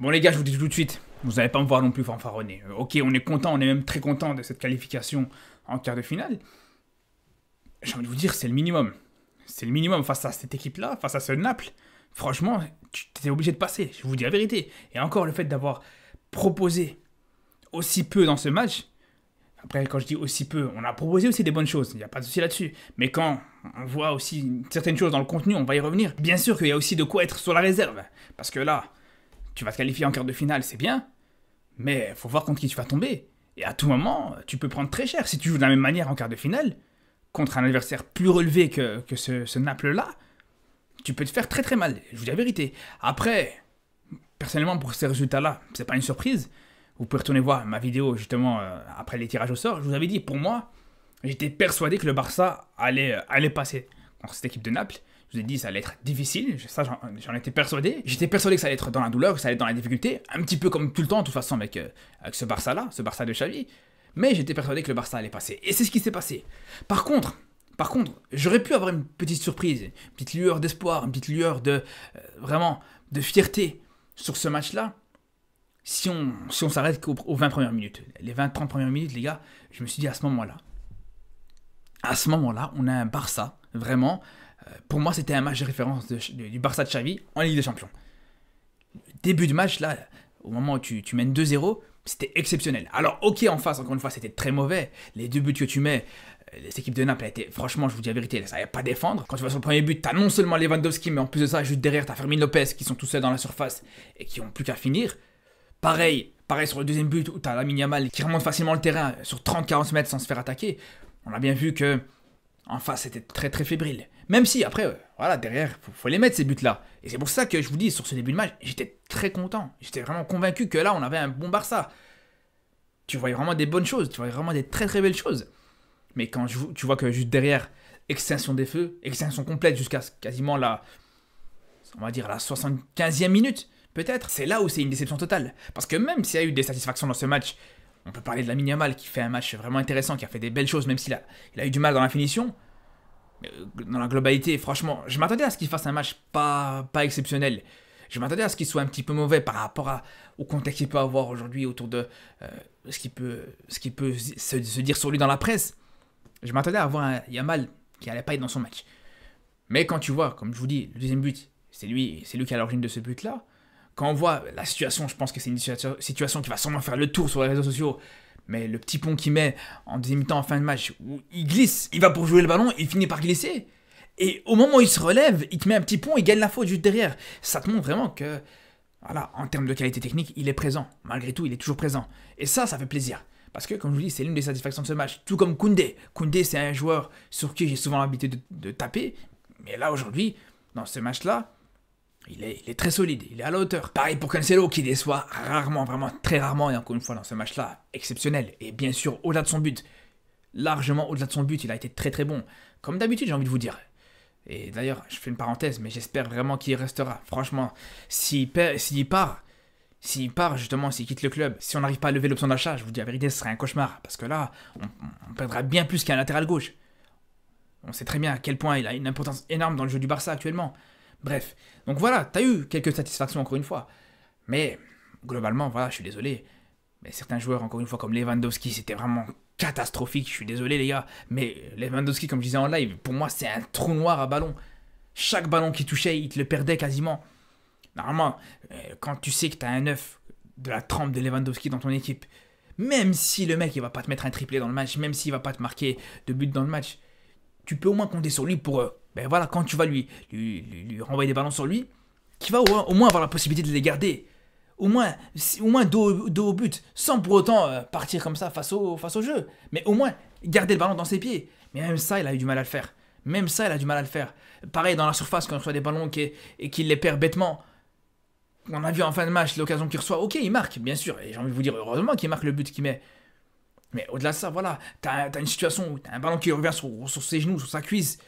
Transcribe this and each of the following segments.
Bon les gars, je vous dis tout de suite, vous n'allez pas me voir non plus fanfaronner. Euh, ok, on est content, on est même très content de cette qualification en quart de finale. J'ai envie de vous dire, c'est le minimum. C'est le minimum face à cette équipe-là, face à ce Naples. Franchement, tu étais obligé de passer, je vous dis la vérité. Et encore le fait d'avoir proposé aussi peu dans ce match. Après, quand je dis aussi peu, on a proposé aussi des bonnes choses, il n'y a pas de souci là-dessus. Mais quand on voit aussi certaines choses dans le contenu, on va y revenir. Bien sûr qu'il y a aussi de quoi être sur la réserve. Parce que là, tu vas te qualifier en quart de finale, c'est bien, mais faut voir contre qui tu vas tomber. Et à tout moment, tu peux prendre très cher. Si tu joues de la même manière en quart de finale, contre un adversaire plus relevé que, que ce, Naples-là, tu peux te faire très très mal. Je vous dis la vérité. Après, personnellement, pour ces résultats-là, c'est pas une surprise. Vous pouvez retourner voir ma vidéo justement euh, après les tirages au sort. Je vous avais dit, pour moi, j'étais persuadé que le Barça allait, euh, allait passer contre cette équipe de Naples. Je vous ai dit, ça allait être difficile, ça j'en étais persuadé. J'étais persuadé que ça allait être dans la douleur, que ça allait être dans la difficulté, un petit peu comme tout le temps, de toute façon, avec, euh, avec ce Barça-là, ce Barça de Xavi. Mais j'étais persuadé que le Barça allait passer, et c'est ce qui s'est passé. Par contre, par contre, j'aurais pu avoir une petite surprise, une petite lueur d'espoir, une petite lueur de euh, vraiment de fierté sur ce match-là. Si on si on s'arrête qu'aux 20 premières minutes, les 20-30 premières minutes, les gars, je me suis dit à ce moment-là, à ce moment-là, on a un Barça vraiment euh, pour moi, c'était un match de référence du Barça de Xavi en Ligue des Champions. Début de match, là, au moment où tu, mènes 2-0, c'était exceptionnel. Alors, ok, en face, encore une fois, c'était très mauvais. Les deux buts que tu mets, euh, les équipes de Naples, étaient, franchement, je vous dis la vérité, elles ne savait pas défendre. Quand tu vas sur le premier but, tu as non seulement Lewandowski, mais en plus de ça, juste derrière, tu as Fermin Lopez qui sont tous seuls dans la surface et qui ont plus qu'à finir. Pareil, pareil sur le deuxième but où tu as mini Yamal qui remonte facilement le terrain sur 30-40 mètres sans se faire attaquer. On a bien vu que en face, c'était très très fébrile. Même si, après, euh, voilà, derrière, faut, faut les mettre ces buts-là. Et c'est pour ça que je vous dis, sur ce début de match, j'étais très content. J'étais vraiment convaincu que là, on avait un bon Barça. Tu voyais vraiment des bonnes choses, tu voyais vraiment des très très belles choses. Mais quand tu vois que juste derrière, extinction des feux, extinction complète jusqu'à quasiment la, on va dire la 75e minute, peut-être, c'est là où c'est une déception totale. Parce que même s'il y a eu des satisfactions dans ce match, on peut parler de la Miniamal qui fait un match vraiment intéressant, qui a fait des belles choses, même s'il a, il a eu du mal dans la finition. Euh, dans la globalité, franchement, je m'attendais à ce qu'il fasse un match pas, pas exceptionnel. Je m'attendais à ce qu'il soit un petit peu mauvais par rapport au contexte qu'il peut avoir aujourd'hui autour de euh, ce qu'il peut, ce peut se, dire sur lui dans la presse. Je m'attendais à voir un Yamal qui allait pas être dans son match. Mais quand tu vois, comme je vous dis, le deuxième but, c'est lui, c'est lui qui est à l'origine de ce but-là. Quand on voit la situation, je pense que c'est une situation qui va sûrement faire le tour sur les réseaux sociaux mais le petit pont qu'il met en deuxième temps en fin de match, où il glisse, il va pour jouer le ballon, il finit par glisser. Et au moment où il se relève, il te met un petit pont, il gagne la faute juste derrière. Ça te montre vraiment que, voilà, en termes de qualité technique, il est présent. Malgré tout, il est toujours présent. Et ça, ça fait plaisir. Parce que, comme je vous dis, c'est l'une des satisfactions de ce match. Tout comme Koundé. Koundé, c'est un joueur sur qui j'ai souvent l'habitude de taper. Mais là, aujourd'hui, dans ce match-là, il est, très solide, il est à la hauteur. Pareil pour Cancelo qui déçoit rarement, vraiment très rarement, et encore une fois dans ce match-là, exceptionnel. Et bien sûr, au-delà de son but, largement au-delà de son but, il a été très très bon. Comme d'habitude, j'ai envie de vous dire. Et d'ailleurs, je fais une parenthèse, mais j'espère vraiment qu'il restera. Franchement, s'il part, s'il part justement, s'il quitte le club, si on n'arrive pas à lever l'option d'achat, je vous dis la vérité, ce serait un cauchemar. Parce que là, on, on perdra bien plus qu'un latéral gauche. On sait très bien à quel point il a une importance énorme dans le jeu du Barça actuellement. Bref, donc voilà, t'as eu quelques satisfactions encore une fois. Mais globalement, voilà, je suis désolé. Mais certains joueurs, encore une fois, comme Lewandowski, c'était vraiment catastrophique. Je suis désolé, les gars. Mais Lewandowski, comme je disais en live, pour moi, c'est un trou noir à ballon. Chaque ballon qui touchait, il te le perdait quasiment. Normalement, euh, quand tu sais que t'as un œuf de la trempe de Lewandowski dans ton équipe, même si le mec, il va pas te mettre un triplé dans le match, même s'il va pas te marquer de but dans le match, tu peux au moins compter sur lui pour euh, ben voilà, quand tu vas lui, lui, lui, renvoyer des ballons sur lui, qui va au, moins avoir la possibilité de les garder. Au moins, au moins dos, au but, sans pour autant euh, partir comme ça face au, face au jeu. Mais au moins, garder le ballon dans ses pieds. Mais même ça, il a eu du mal à le faire. Même ça, il a du mal à le faire. Pareil, dans la surface, quand il reçoit des ballons et, et qu'il les perd bêtement. On a vu en fin de match l'occasion qu'il reçoit. Ok, il marque, bien sûr. Et j'ai envie de vous dire, heureusement qu'il marque le but qu'il met. Mais au-delà de ça, voilà, t'as as une situation où t'as un ballon qui revient sur, sur ses genoux, sur sa cuisse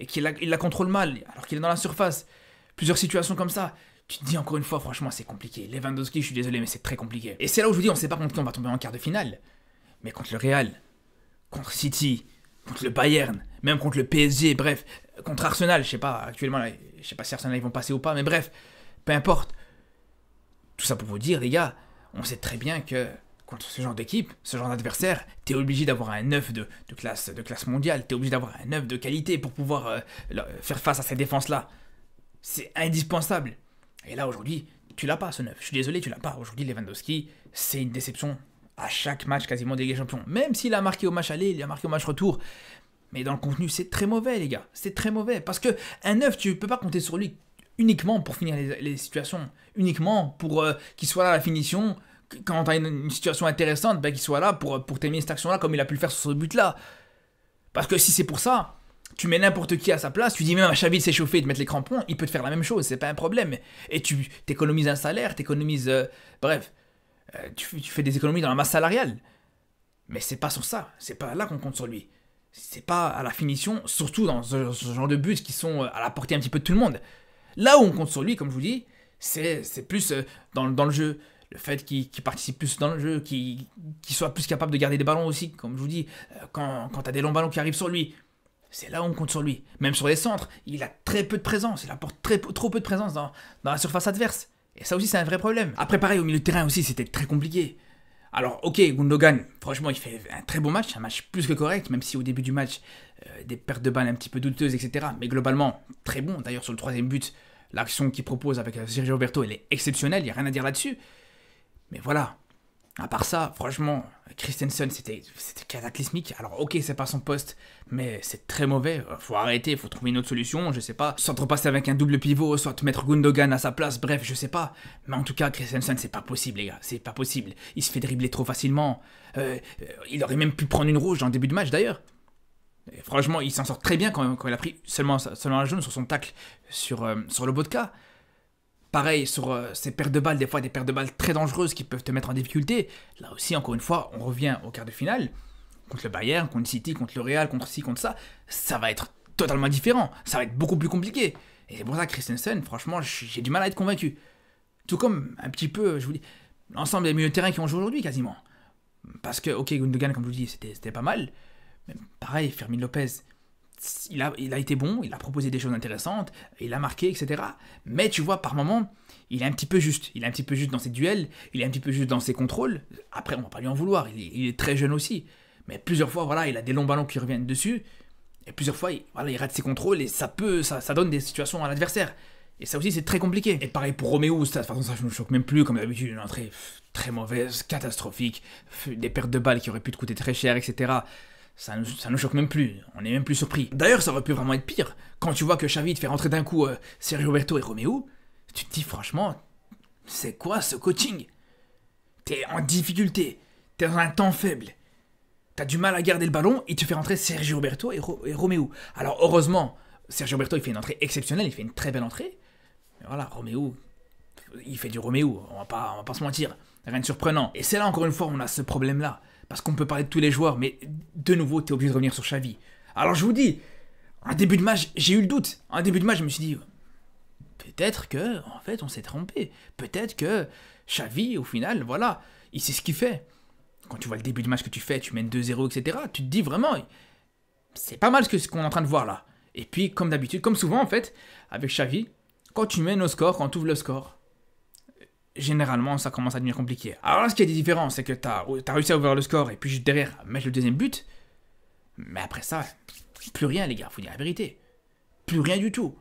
et qu'il la, contrôle mal alors qu'il est dans la surface. Plusieurs situations comme ça. Tu te dis encore une fois, franchement, c'est compliqué. Lewandowski, je suis désolé, mais c'est très compliqué. Et c'est là où je vous dis, on ne sait pas contre qui on va tomber en quart de finale. Mais contre le Real, contre City, contre le Bayern, même contre le PSG, bref, contre Arsenal, je sais pas, actuellement, je sais pas si Arsenal ils vont passer ou pas, mais bref, peu importe. Tout ça pour vous dire, les gars, on sait très bien que contre ce genre d'équipe, ce genre d'adversaire, t'es obligé d'avoir un 9 de, classe, de classe mondiale, t'es obligé d'avoir un 9 de qualité pour pouvoir euh, faire face à ces défenses-là. C'est indispensable. Et là, aujourd'hui, tu l'as pas ce 9. Je suis désolé, tu l'as pas. Aujourd'hui, Lewandowski, c'est une déception à chaque match quasiment des champion. Même s'il a marqué au match aller, il a marqué au match retour. Mais dans le contenu, c'est très mauvais, les gars. C'est très mauvais. Parce que un 9, tu peux pas compter sur lui uniquement pour finir les, situations, uniquement pour euh, qu'il soit là à la finition, quand t'as une, une situation intéressante, ben, qu'il soit là pour, pour terminer cette action-là comme il a pu le faire sur ce but-là. Parce que si c'est pour ça, tu mets n'importe qui à sa place, tu dis même à Chaville de s'échauffer et de mettre les crampons, il peut te faire la même chose, c'est pas un problème. Et tu t'économises un salaire, t'économises... économises... Euh, bref, euh, tu, fais des économies dans la masse salariale. Mais c'est pas sur ça, c'est pas là qu'on compte sur lui. C'est pas à la finition, surtout dans ce, genre de buts qui sont euh, à la portée un petit peu de tout le monde. Là où on compte sur lui, comme je vous dis, c'est plus dans, dans le jeu le fait qu'il participe plus dans le jeu, qu'il soit plus capable de garder des ballons aussi, comme je vous dis, euh, quand, quand tu as des longs ballons qui arrivent sur lui, c'est là où on compte sur lui. Même sur les centres, il a très peu de présence, il apporte très, trop peu de présence dans, la surface adverse. Et ça aussi, c'est un vrai problème. Après, pareil, au milieu de terrain aussi, c'était très compliqué. Alors, ok, Gundogan, franchement, il fait un très bon match, un match plus que correct, même si au début du match, euh, des pertes de balles un petit peu douteuses, etc. Mais globalement, très bon. D'ailleurs, sur le troisième but, l'action qu'il propose avec euh, Sergio Roberto, elle est exceptionnelle, il n'y a rien à dire là-dessus. Mais voilà. À part ça, franchement, Christensen, c'était cataclysmique. Alors ok, c'est pas son poste, mais c'est très mauvais. Faut arrêter, faut trouver une autre solution, je sais pas. Soit te repasser avec un double pivot, soit te mettre Gundogan à sa place, bref, je sais pas. Mais en tout cas, Christensen, c'est pas possible, les gars. C'est pas possible. Il se fait dribbler trop facilement. Euh, euh, il aurait même pu prendre une rouge en début de match, d'ailleurs. Franchement, il s'en sort très bien quand, il a pris seulement, seulement la jaune sur son tacle sur, euh, sur le Bodka. Pareil sur euh, ces pertes de balles, des fois des pertes de balles très dangereuses qui peuvent te mettre en difficulté. Là aussi, encore une fois, on revient au quart de finale contre le Bayern, contre City, contre le Real, contre ci, contre ça. Ça va être totalement différent. Ça va être beaucoup plus compliqué. Et c'est pour ça Christensen, franchement, j'ai du mal à être convaincu. Tout comme un petit peu, je vous dis, l'ensemble des milieux de terrain qui ont joué aujourd'hui quasiment. Parce que, ok, Gundogan, comme je vous dis, c'était pas mal. Mais pareil, Fermin Lopez, il a, été bon, il a proposé des choses intéressantes, il a marqué, etc. Mais tu vois, par moments, il est un petit peu juste. Il est un petit peu juste dans ses duels, il est un petit peu juste dans ses contrôles. Après, on va pas lui en vouloir, il est, très jeune aussi. Mais plusieurs fois, voilà, il a des longs ballons qui reviennent dessus. Et plusieurs fois, voilà, il rate ses contrôles et ça peut, ça, donne des situations à l'adversaire. Et ça aussi, c'est très compliqué. Et pareil pour Roméo, ça, de ça, je me choque même plus, comme d'habitude, une entrée très mauvaise, catastrophique, des pertes de balles qui auraient pu te coûter très cher, etc ça nous, nous choque même plus, on est même plus surpris. D'ailleurs, ça va pu vraiment être pire. Quand tu vois que Xavi te fait rentrer d'un coup euh, Sergio Roberto et Roméo, tu te dis franchement, c'est quoi ce coaching T'es en difficulté, t'es dans un temps faible, t'as du mal à garder le ballon et tu fais rentrer Sergio Roberto et, Roméo. Romeo. Alors heureusement, Sergio Roberto il fait une entrée exceptionnelle, il fait une très belle entrée. Mais voilà, Roméo, il fait du Roméo, on va pas, on va pas se mentir, rien de surprenant. Et c'est là encore une fois on a ce problème là parce qu'on peut parler de tous les joueurs, mais de nouveau, tu es obligé de revenir sur Xavi. Alors je vous dis, un début de match, j'ai eu le doute. Un début de match, je me suis dit, peut-être que, en fait, on s'est trompé. Peut-être que Xavi, au final, voilà, il sait ce qu'il fait. Quand tu vois le début de match que tu fais, tu mènes 2-0, etc., tu te dis vraiment, c'est pas mal ce qu'on est en train de voir là. Et puis, comme d'habitude, comme souvent en fait, avec Xavi, quand tu mènes au score, quand tu ouvres le score, généralement, ça commence à devenir compliqué. Alors là, ce qui est différent, c'est que tu as réussi à ouvrir le score et puis juste derrière, mettre le deuxième but. Mais après ça, plus rien, les gars, faut dire la vérité. Plus rien du tout.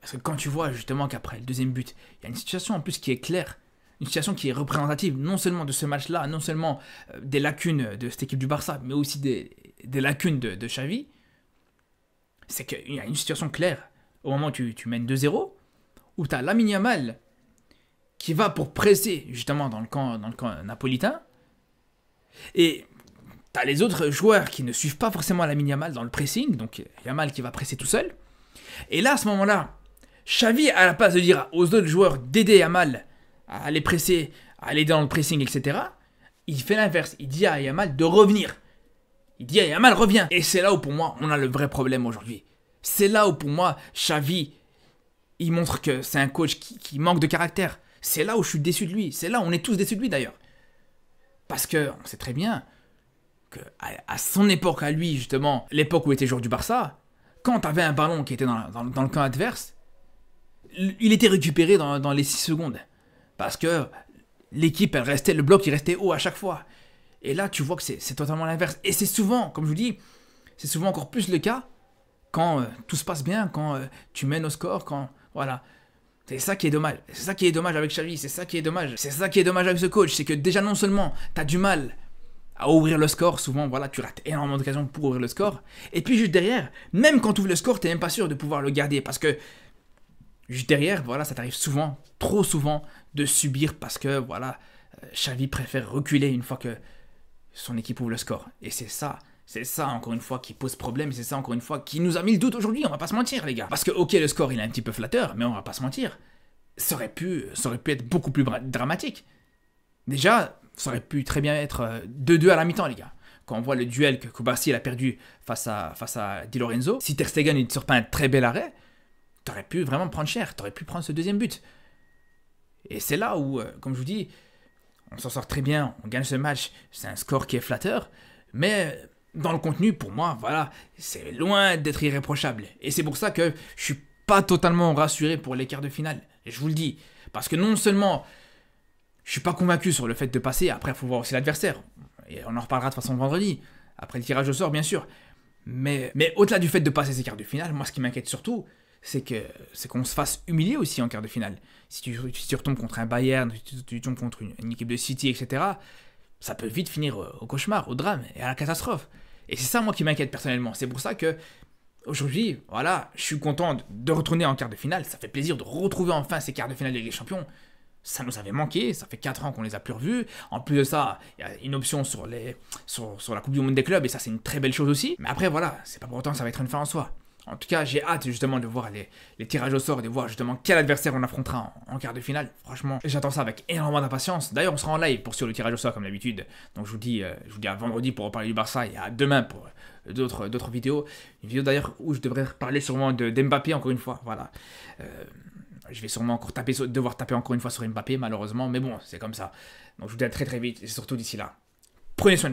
Parce que quand tu vois justement qu'après le deuxième but, il y a une situation en plus qui est claire, une situation qui est représentative non seulement de ce match-là, non seulement euh, des lacunes de cette équipe du Barça, mais aussi des, lacunes de, de Xavi, c'est qu'il y a une situation claire au moment où tu, mènes 2-0, où tu as Lamine mal qui va pour presser justement dans le camp, dans le camp napolitain. Et tu les autres joueurs qui ne suivent pas forcément la ligne Yamal dans le pressing, donc Yamal qui va presser tout seul. Et là, à ce moment-là, Xavi, à la place de dire aux autres joueurs d'aider Yamal à aller presser, à aller dans le pressing, etc., il fait l'inverse. Il dit à Yamal de revenir. Il dit à Yamal, reviens. Et c'est là où pour moi, on a le vrai problème aujourd'hui. C'est là où pour moi, Xavi, il montre que c'est un coach qui manque de caractère c'est là où je suis déçu de lui. C'est là où on est tous déçus de lui d'ailleurs. Parce que on sait très bien que à, son époque, à lui justement, l'époque où il était joueur du Barça, quand avais un ballon qui était dans, le camp adverse, il était récupéré dans, les 6 secondes. Parce que l'équipe, elle restait, le bloc, il restait haut à chaque fois. Et là, tu vois que c'est totalement l'inverse. Et c'est souvent, comme je vous dis, c'est souvent encore plus le cas quand euh, tout se passe bien, quand euh, tu mènes au score, quand. Voilà. C'est ça qui est dommage. C'est ça qui est dommage avec Xavi. C'est ça qui est dommage. C'est ça qui est dommage avec ce coach. C'est que déjà, non seulement t'as du mal à ouvrir le score, souvent, voilà, tu rates énormément d'occasions pour ouvrir le score. Et puis, juste derrière, même quand tu ouvres le score, t'es même pas sûr de pouvoir le garder. Parce que, juste derrière, voilà, ça t'arrive souvent, trop souvent, de subir parce que, voilà, euh, Xavi préfère reculer une fois que son équipe ouvre le score. Et c'est ça c'est ça, encore une fois, qui pose problème, c'est ça, encore une fois, qui nous a mis le doute aujourd'hui, on va pas se mentir, les gars. Parce que, ok, le score, il est un petit peu flatteur, mais on va pas se mentir. Ça aurait pu, ça aurait pu être beaucoup plus dramatique. Déjà, ça aurait pu très bien être 2-2 euh, à la mi-temps, les gars. Quand on voit le duel que Koubassi a perdu face à, face à Di Lorenzo, si Ter Stegen ne sort pas un très bel arrêt, t'aurais pu vraiment prendre cher, t'aurais pu prendre ce deuxième but. Et c'est là où, euh, comme je vous dis, on s'en sort très bien, on gagne ce match, c'est un score qui est flatteur, mais dans le contenu, pour moi, voilà, c'est loin d'être irréprochable. Et c'est pour ça que je suis pas totalement rassuré pour les quarts de finale. Je vous le dis. Parce que non seulement je suis pas convaincu sur le fait de passer, après il faut voir aussi l'adversaire. Et on en reparlera de façon vendredi, après le tirage au sort bien sûr. Mais, mais au-delà du fait de passer ces quarts de finale, moi ce qui m'inquiète surtout, c'est que c'est qu'on se fasse humilier aussi en quart de finale. Si tu, tu retombes contre un Bayern, tu, tu, tombes contre une, équipe de City, etc., ça peut vite finir euh, au cauchemar, au drame et à la catastrophe. Et c'est ça, moi, qui m'inquiète personnellement. C'est pour ça que, aujourd'hui, voilà, je suis content de retourner en quart de finale. Ça fait plaisir de retrouver enfin ces quarts de finale de Ligue des Champions. Ça nous avait manqué, ça fait 4 ans qu'on les a plus revus. En plus de ça, il y a une option sur, les, sur, la Coupe du Monde des clubs, et ça, c'est une très belle chose aussi. Mais après, voilà, c'est pas pour autant que ça va être une fin en soi. En tout cas, j'ai hâte justement de voir les, tirages au sort et de voir justement quel adversaire on affrontera en, quart de finale. Franchement, j'attends ça avec énormément d'impatience. D'ailleurs, on sera en live pour sur le tirage au sort comme d'habitude. Donc je vous dis, euh, je vous dis à vendredi pour reparler du Barça et à demain pour euh, d'autres d'autres vidéos. Une vidéo d'ailleurs où je devrais parler sûrement de d'Mbappé encore une fois. Voilà. Euh, je vais sûrement encore taper, devoir taper encore une fois sur Mbappé malheureusement, mais bon, c'est comme ça. Donc je vous dis à très très vite et surtout d'ici là, prenez soin de vous.